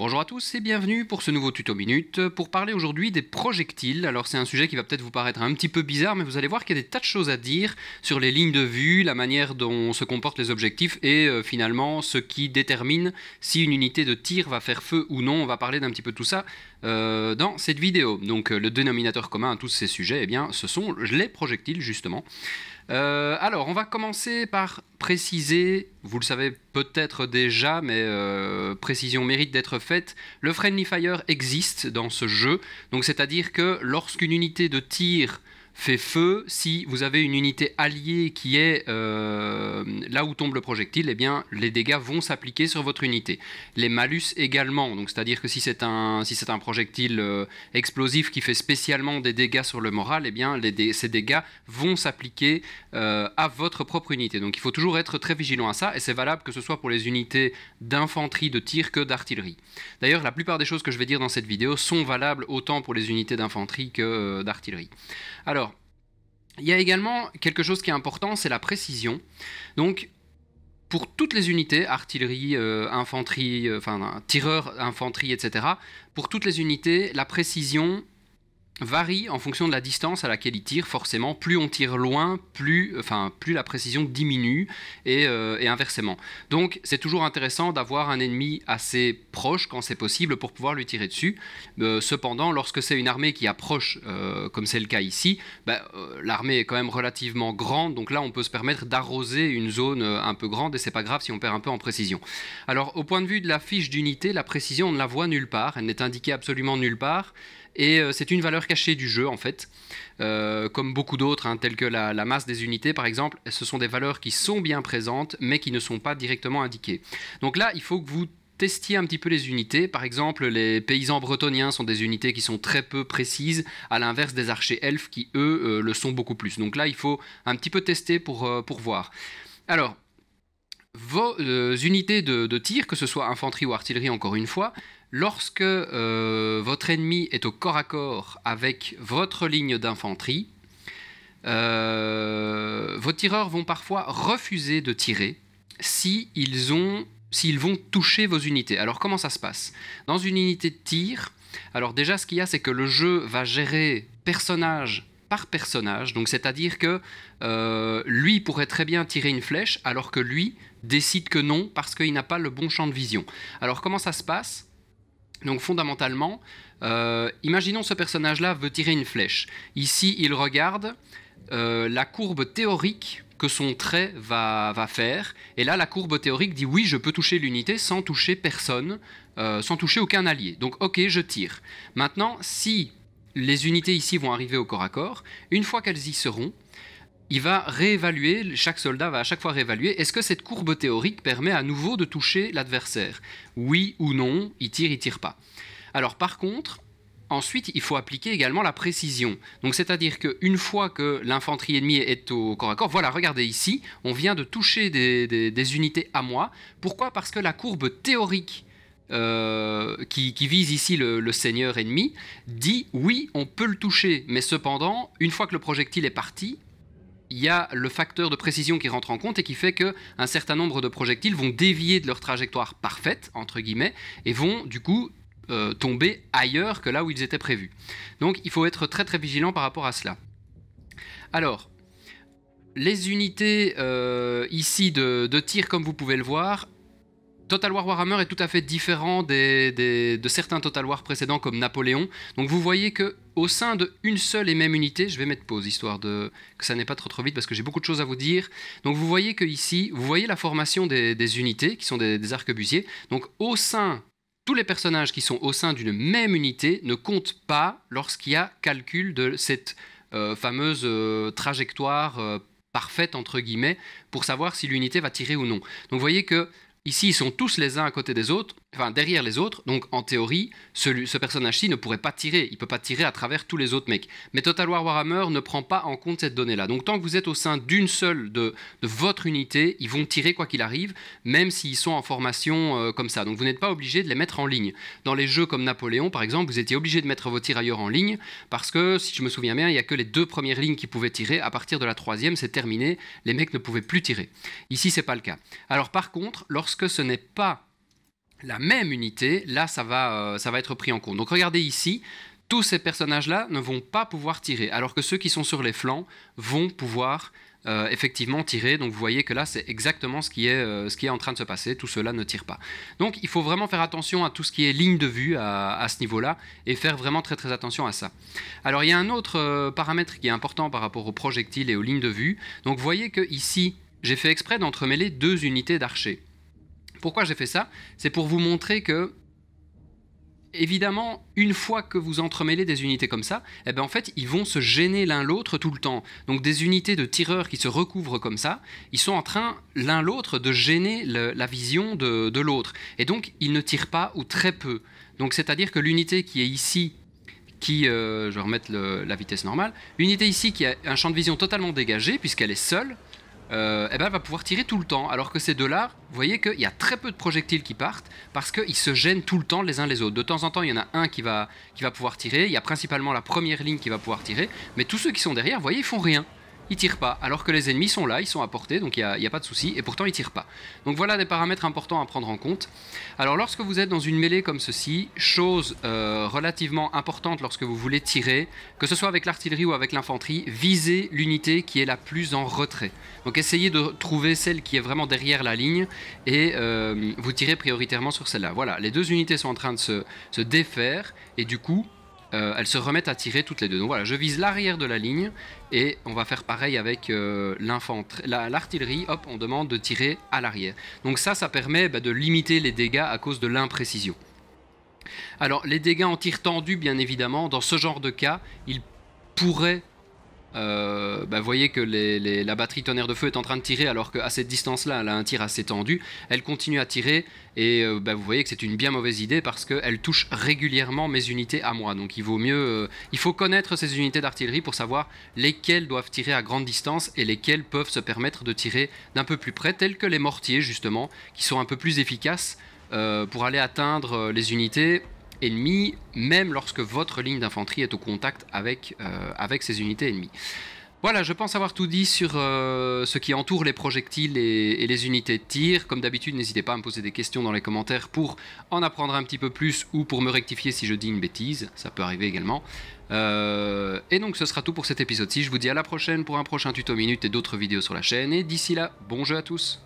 Bonjour à tous et bienvenue pour ce nouveau tuto minute pour parler aujourd'hui des projectiles. Alors c'est un sujet qui va peut-être vous paraître un petit peu bizarre mais vous allez voir qu'il y a des tas de choses à dire sur les lignes de vue, la manière dont se comportent les objectifs et euh, finalement ce qui détermine si une unité de tir va faire feu ou non. On va parler d'un petit peu tout ça euh, dans cette vidéo. Donc euh, le dénominateur commun à tous ces sujets, et eh bien, ce sont les projectiles justement. Euh, alors, on va commencer par préciser, vous le savez peut-être déjà, mais précision mérite d'être faite, le Friendly Fire existe dans ce jeu, donc c'est-à-dire que lorsqu'une unité de tir fait feu, si vous avez une unité alliée qui est euh, là où tombe le projectile, eh bien, les dégâts vont s'appliquer sur votre unité. Les malus également, donc c'est-à-dire que si c'est un, si un projectile euh, explosif qui fait spécialement des dégâts sur le moral, eh bien, ces dégâts vont s'appliquer euh, à votre propre unité. Donc il faut toujours être très vigilant à ça, et c'est valable que ce soit pour les unités d'infanterie, de tir que d'artillerie. D'ailleurs, la plupart des choses que je vais dire dans cette vidéo sont valables autant pour les unités d'infanterie que d'artillerie. Alors, il y a également quelque chose qui est important, c'est la précision. Donc, pour toutes les unités, artillerie, euh, infanterie, euh, enfin, tireur, infanterie, etc., pour toutes les unités, la précision varie en fonction de la distance à laquelle il tire. Forcément, plus on tire loin, plus, enfin, plus la précision diminue et, euh, inversement. Donc, c'est toujours intéressant d'avoir un ennemi assez proche quand c'est possible pour pouvoir lui tirer dessus. Euh, cependant, lorsque c'est une armée qui approche, euh, comme c'est le cas ici, bah, l'armée est quand même relativement grande. Donc là, on peut se permettre d'arroser une zone un peu grande et c'est pas grave si on perd un peu en précision. Alors, au point de vue de la fiche d'unité, la précision, on ne la voit nulle part. Elle n'est indiquée absolument nulle part et euh, c'est une valeur cachée du jeu en fait. Euh, comme beaucoup d'autres, hein, telles que la, masse des unités par exemple, ce sont des valeurs qui sont bien présentes mais qui ne sont pas directement indiquées. Donc là, il faut que vous testiez un petit peu les unités. Par exemple, les paysans bretoniens sont des unités qui sont très peu précises, à l'inverse des archers elfes qui, eux, euh, le sont beaucoup plus. Donc là, il faut un petit peu tester pour, pour voir. Alors, vos euh, unités de, tir, que ce soit infanterie ou artillerie encore une fois, lorsque euh, votre ennemi est au corps à corps avec votre ligne d'infanterie, euh, vos tireurs vont parfois refuser de tirer s'ils ont, s'ils vont toucher vos unités. Alors comment ça se passe Dans une unité de tir, alors déjà ce qu'il y a c'est que le jeu va gérer personnages par personnage. Donc c'est-à-dire que euh, lui pourrait très bien tirer une flèche alors que lui décide que non parce qu'il n'a pas le bon champ de vision. Alors comment ça se passe donc fondamentalement, euh, imaginons ce personnage-là veut tirer une flèche. Ici, il regarde euh, la courbe théorique que son trait va, faire. Et là, la courbe théorique dit oui, je peux toucher l'unité sans toucher personne, sans toucher aucun allié. Donc ok, je tire. Maintenant, si les unités ici vont arriver au corps à corps. Une fois qu'elles y seront, il va réévaluer, chaque soldat va à chaque fois réévaluer, est-ce que cette courbe théorique permet à nouveau de toucher l'adversaire Oui ou non, il tire, il tire pas. Alors par contre, ensuite, il faut appliquer également la précision. Donc c'est-à-dire qu'une fois que l'infanterie ennemie est au corps à corps, voilà, regardez ici, on vient de toucher des unités à moi. Pourquoi Parce que la courbe théorique euh, qui, vise ici le, seigneur ennemi, dit oui, on peut le toucher, mais cependant, une fois que le projectile est parti, il y a le facteur de précision qui rentre en compte et qui fait que un certain nombre de projectiles vont dévier de leur trajectoire parfaite entre guillemets et vont du coup euh, tomber ailleurs que là où ils étaient prévus. Donc il faut être très très vigilant par rapport à cela. Alors, les unités euh, ici de, tir, comme vous pouvez le voir, Total War Warhammer est tout à fait différent de certains Total War précédents comme Napoléon. Donc vous voyez que au sein d'une seule et même unité, je vais mettre pause histoire de que ça n'est pas trop trop vite parce que j'ai beaucoup de choses à vous dire. Donc vous voyez que ici, vous voyez la formation des, unités qui sont des, arquebusiers. Donc au sein tous les personnages qui sont au sein d'une même unité ne comptent pas lorsqu'il y a calcul de cette euh, fameuse euh, trajectoire euh, parfaite, entre guillemets, pour savoir si l'unité va tirer ou non. Donc vous voyez que Ici, ils sont tous les uns à côté des autres, enfin, derrière les autres. Donc en théorie, ce, personnage-ci ne pourrait pas tirer. Il peut pas tirer à travers tous les autres mecs. Mais Total War Warhammer ne prend pas en compte cette donnée-là. Donc tant que vous êtes au sein d'une seule de, votre unité, ils vont tirer quoi qu'il arrive, même s'ils sont en formation euh, comme ça. Donc vous n'êtes pas obligé de les mettre en ligne. Dans les jeux comme Napoléon, par exemple, vous étiez obligé de mettre vos tirailleurs en ligne parce que, si je me souviens bien, il n'y a que les deux premières lignes qui pouvaient tirer. À partir de la troisième, c'est terminé. Les mecs ne pouvaient plus tirer. Ici, c'est pas le cas. Alors par contre, lorsque ce n'est pas la même unité, là, ça va, euh, ça va être pris en compte. Donc regardez ici, tous ces personnages-là ne vont pas pouvoir tirer, alors que ceux qui sont sur les flancs vont pouvoir euh, effectivement tirer. Donc vous voyez que là, c'est exactement ce qui, est, euh, ce qui est en train de se passer. Tout cela ne tire pas. Donc il faut vraiment faire attention à tout ce qui est ligne de vue à, ce niveau-là et faire vraiment très très attention à ça. Alors il y a un autre paramètre qui est important par rapport aux projectiles et aux lignes de vue. Donc vous voyez que ici, j'ai fait exprès d'entremêler deux unités d'archers. Pourquoi j'ai fait ça C'est pour vous montrer que, évidemment, une fois que vous entremêlez des unités comme ça, eh ben, en fait, ils vont se gêner l'un l'autre tout le temps. Donc des unités de tireurs qui se recouvrent comme ça, ils sont en train, l'un l'autre, de gêner la vision de, l'autre. Et donc, ils ne tirent pas ou très peu. Donc c'est-à-dire que l'unité qui est ici, qui, euh, je vais remettre la vitesse normale, l'unité ici qui a un champ de vision totalement dégagé, puisqu'elle est seule, elle euh, eh ben, va pouvoir tirer tout le temps. Alors que ces deux-là, vous voyez qu'il y a très peu de projectiles qui partent parce qu'ils se gênent tout le temps les uns les autres. De temps en temps, il y en a un qui va, qui va pouvoir tirer. Il y a principalement la première ligne qui va pouvoir tirer. Mais tous ceux qui sont derrière, vous voyez, ils font rien ils tirent pas. Alors que les ennemis sont là, ils sont à portée, donc il n'y a, pas de souci, et pourtant ils tirent pas. Donc voilà des paramètres importants à prendre en compte. Alors lorsque vous êtes dans une mêlée comme ceci, chose euh, relativement importante lorsque vous voulez tirer, que ce soit avec l'artillerie ou avec l'infanterie, visez l'unité qui est la plus en retrait. Donc essayez de trouver celle qui est vraiment derrière la ligne, et euh, vous tirez prioritairement sur celle-là. Voilà, les deux unités sont en train de se défaire, et du coup, euh, elles se remettent à tirer toutes les deux. Donc voilà, je vise l'arrière de la ligne et on va faire pareil avec euh, l'artillerie. Hop, on demande de tirer à l'arrière. Donc ça, ça permet bah, de limiter les dégâts à cause de l'imprécision. Alors les dégâts en tir tendu, bien évidemment, dans ce genre de cas, ils pourraient vous euh, bah, voyez que la batterie tonnerre de feu est en train de tirer alors qu'à cette distance-là, elle a un tir assez tendu. Elle continue à tirer et euh, bah, vous voyez que c'est une bien mauvaise idée parce qu'elle touche régulièrement mes unités à moi. Donc il vaut mieux, euh, il faut connaître ces unités d'artillerie pour savoir lesquelles doivent tirer à grande distance et lesquelles peuvent se permettre de tirer d'un peu plus près, tels que les mortiers justement, qui sont un peu plus efficaces pour aller atteindre les unités ennemies, même lorsque votre ligne d'infanterie est au contact avec, euh, avec ces unités ennemies. Voilà, je pense avoir tout dit sur euh, ce qui entoure les projectiles et, les unités de tir. Comme d'habitude, n'hésitez pas à me poser des questions dans les commentaires pour en apprendre un petit peu plus ou pour me rectifier si je dis une bêtise. Ça peut arriver également. Euh, et donc, ce sera tout pour cet épisode-ci. Je vous dis à la prochaine pour un prochain tuto minute et d'autres vidéos sur la chaîne. Et d'ici là, bon jeu à tous